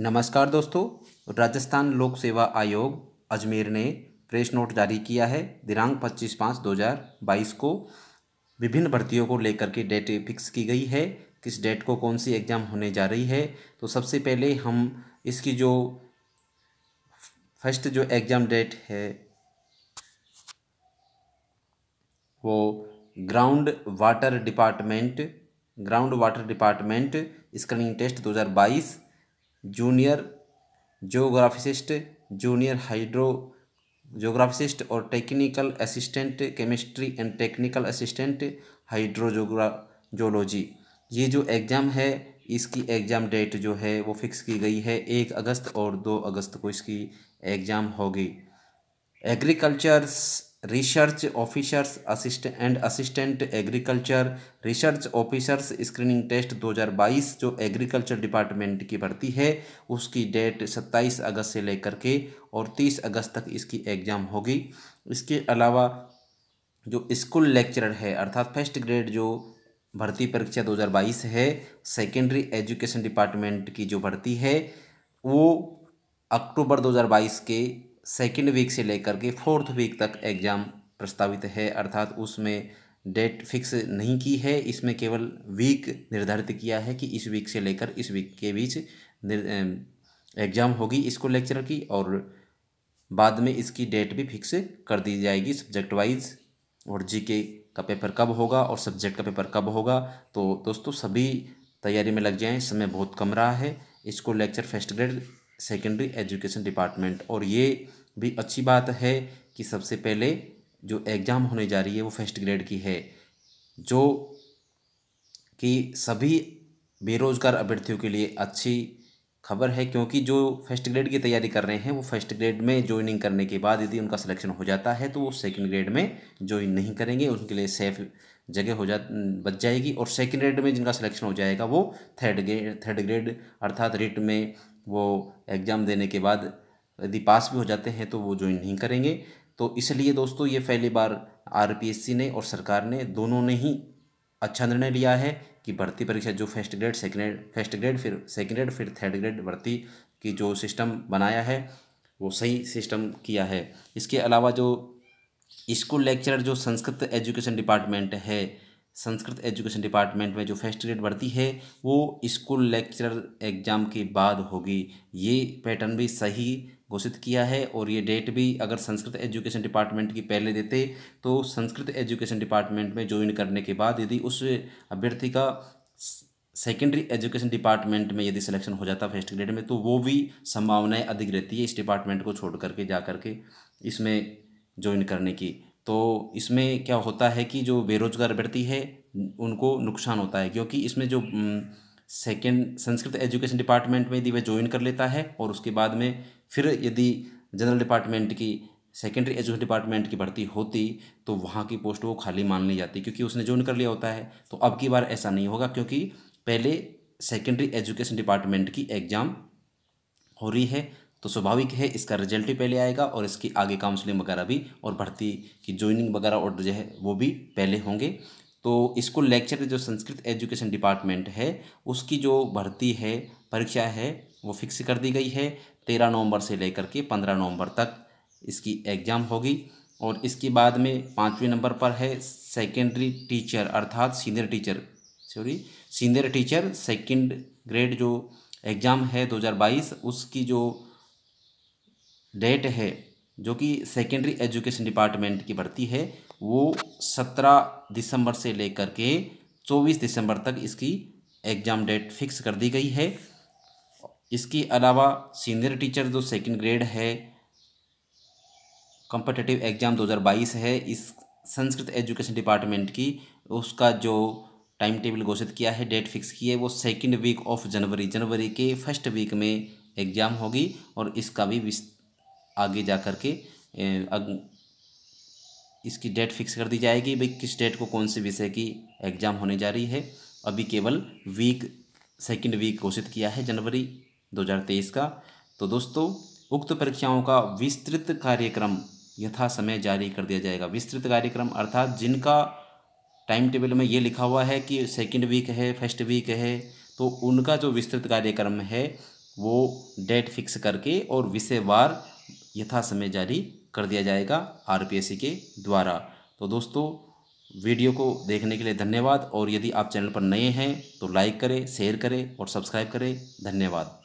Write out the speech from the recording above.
नमस्कार दोस्तों राजस्थान लोक सेवा आयोग अजमेर ने प्रेस नोट जारी किया है दिनांक 25 पाँच 2022 को विभिन्न भर्तियों को लेकर के डेट फिक्स की गई है किस डेट को कौन सी एग्ज़ाम होने जा रही है तो सबसे पहले हम इसकी जो फर्स्ट जो एग्ज़ाम डेट है वो ground water department ground water department screening test 2022 junior geophysicist junior hydro geophysicist और technical assistant chemistry and technical assistant hydrogeology geology ये जो एग्ज़ाम है इसकी एग्ज़ाम डेट जो है वो फिक्स की गई है एक अगस्त और दो अगस्त को इसकी एग्ज़ाम होगी agricultures research officers assist and assistant agriculture research officers screening test 2022 जो एग्रीकल्चर डिपार्टमेंट की भर्ती है उसकी डेट 27 अगस्त से लेकर के और 30 अगस्त तक इसकी एग्ज़ाम होगी इसके अलावा जो स्कूल लेक्चरर है अर्थात फर्स्ट ग्रेड जो भर्ती परीक्षा 2022 है सेकेंडरी एजुकेशन डिपार्टमेंट की जो भर्ती है वो अक्टूबर 2022 के सेकेंड वीक से लेकर के फोर्थ वीक तक एग्ज़ाम प्रस्तावित है अर्थात उसमें डेट फिक्स नहीं की है इसमें केवल वीक निर्धारित किया है कि इस वीक से लेकर इस वीक के बीच एग्ज़ाम होगी इसको लेक्चर की और बाद में इसकी डेट भी फिक्स कर दी जाएगी सब्जेक्ट वाइज और जीके का पेपर कब होगा और सब्जेक्ट का पेपर कब होगा तो दोस्तों सभी तैयारी में लग जाएं समय बहुत कम रहा है इसको lecture first grade secondary education department और ये भी अच्छी बात है कि सबसे पहले जो एग्ज़ाम होने जा रही है वो फर्स्ट ग्रेड की है जो कि सभी बेरोज़गार अभ्यर्थियों के लिए अच्छी खबर है क्योंकि जो फर्स्ट ग्रेड की तैयारी कर रहे हैं वो फर्स्ट ग्रेड में ज्वाइनिंग करने के बाद यदि उनका सिलेक्शन हो जाता है तो वो सेकंड ग्रेड में ज्वाइन नहीं करेंगे उनके लिए सेफ जगह हो जा बच जाएगी और सेकंड ग्रेड में जिनका सिलेक्शन हो जाएगा वो थर्ड ग्रेड थर्ड ग्रेड अर्थात रिट में वो एग्ज़ाम देने के बाद यदि पास भी हो जाते हैं तो वो ज्वाइन नहीं करेंगे तो इसलिए दोस्तों ये पहली बार आर ने और सरकार ने दोनों ने ही अच्छा निर्णय लिया है कि भर्ती परीक्षा जो first grade second first grade फिर सेकेंड ग्रेड फिर थर्ड ग्रेड भर्ती की जो सिस्टम बनाया है वो सही सिस्टम किया है इसके अलावा जो स्कूल लेक्चरर जो संस्कृत एजुकेशन डिपार्टमेंट है संस्कृत एजुकेशन डिपार्टमेंट में जो फर्स्ट ग्रेड बढ़ती है वो स्कूल लेक्चरर एग्ज़ाम के बाद होगी ये पैटर्न भी सही घोषित किया है और ये डेट भी अगर संस्कृत एजुकेशन डिपार्टमेंट की पहले देते तो संस्कृत एजुकेशन डिपार्टमेंट में ज्वाइन करने के बाद यदि उस अभ्यर्थी का सेकेंडरी एजुकेशन डिपार्टमेंट में यदि सिलेक्शन हो जाता फर्स्ट ग्रेड में तो वो भी संभावनाएं अधिक रहती है इस डिपार्टमेंट को छोड़ करके जा करके इसमें ज्वाइन करने की तो इसमें क्या होता है कि जो बेरोजगार व्यक्ति है उनको नुकसान होता है क्योंकि इसमें जो सेकेंड संस्कृत एजुकेशन डिपार्टमेंट में यदि वह ज्वाइन कर लेता है और उसके बाद में फिर यदि जनरल डिपार्टमेंट की सेकेंडरी एजुकेशन डिपार्टमेंट की भर्ती होती तो वहाँ की पोस्ट वो खाली मान ली जाती क्योंकि उसने ज्वाइन कर लिया होता है तो अब की बार ऐसा नहीं होगा क्योंकि पहले सेकेंडरी एजुकेशन डिपार्टमेंट की एग्ज़ाम हो रही है तो स्वाभाविक है इसका रिजल्ट भी पहले आएगा और इसकी आगे काउंसलिंग वगैरह भी और भर्ती की ज्वाइनिंग वगैरह और जो है वो भी पहले होंगे तो इसको लेक्चर जो संस्कृत एजुकेशन डिपार्टमेंट है उसकी जो भर्ती है परीक्षा है वो फिक्स कर दी गई है तेरह नवंबर से लेकर के पंद्रह नवंबर तक इसकी एग्ज़ाम होगी और इसके बाद में पाँचवें नंबर पर है सेकेंडरी टीचर अर्थात senior teacher sorry senior teacher second grade जो एग्ज़ाम है 2022 उसकी जो डेट है जो कि सेकेंडरी एजुकेशन डिपार्टमेंट की भर्ती है वो सत्रह दिसंबर से लेकर के चौबीस दिसंबर तक इसकी एग्ज़ाम डेट फिक्स कर दी गई है इसके अलावा सीनियर टीचर जो सेकेंड ग्रेड है कॉम्पिटेटिव एग्ज़ाम 2022 है इस संस्कृत एजुकेशन डिपार्टमेंट की उसका जो टाइम टेबल घोषित किया है डेट फिक्स की है वो सेकेंड वीक ऑफ जनवरी जनवरी के फर्स्ट वीक में एग्ज़ाम होगी और इसका भी विस्त आगे जा कर के इसकी डेट फिक्स कर दी जाएगी भाई किस डेट को कौन से विषय की एग्ज़ाम होने जा रही है अभी केवल वीक सेकंड वीक घोषित किया है जनवरी 2023 का तो दोस्तों उक्त परीक्षाओं का विस्तृत कार्यक्रम यथा समय जारी कर दिया जाएगा विस्तृत कार्यक्रम अर्थात जिनका टाइम टेबल में ये लिखा हुआ है कि सेकंड वीक है फर्स्ट वीक है तो उनका जो विस्तृत कार्यक्रम है वो डेट फिक्स करके और विषयवार यथा समय जारी कर दिया जाएगा आरपीएससी के द्वारा तो दोस्तों वीडियो को देखने के लिए धन्यवाद और यदि आप चैनल पर नए हैं तो लाइक करें शेयर करें और सब्सक्राइब करें धन्यवाद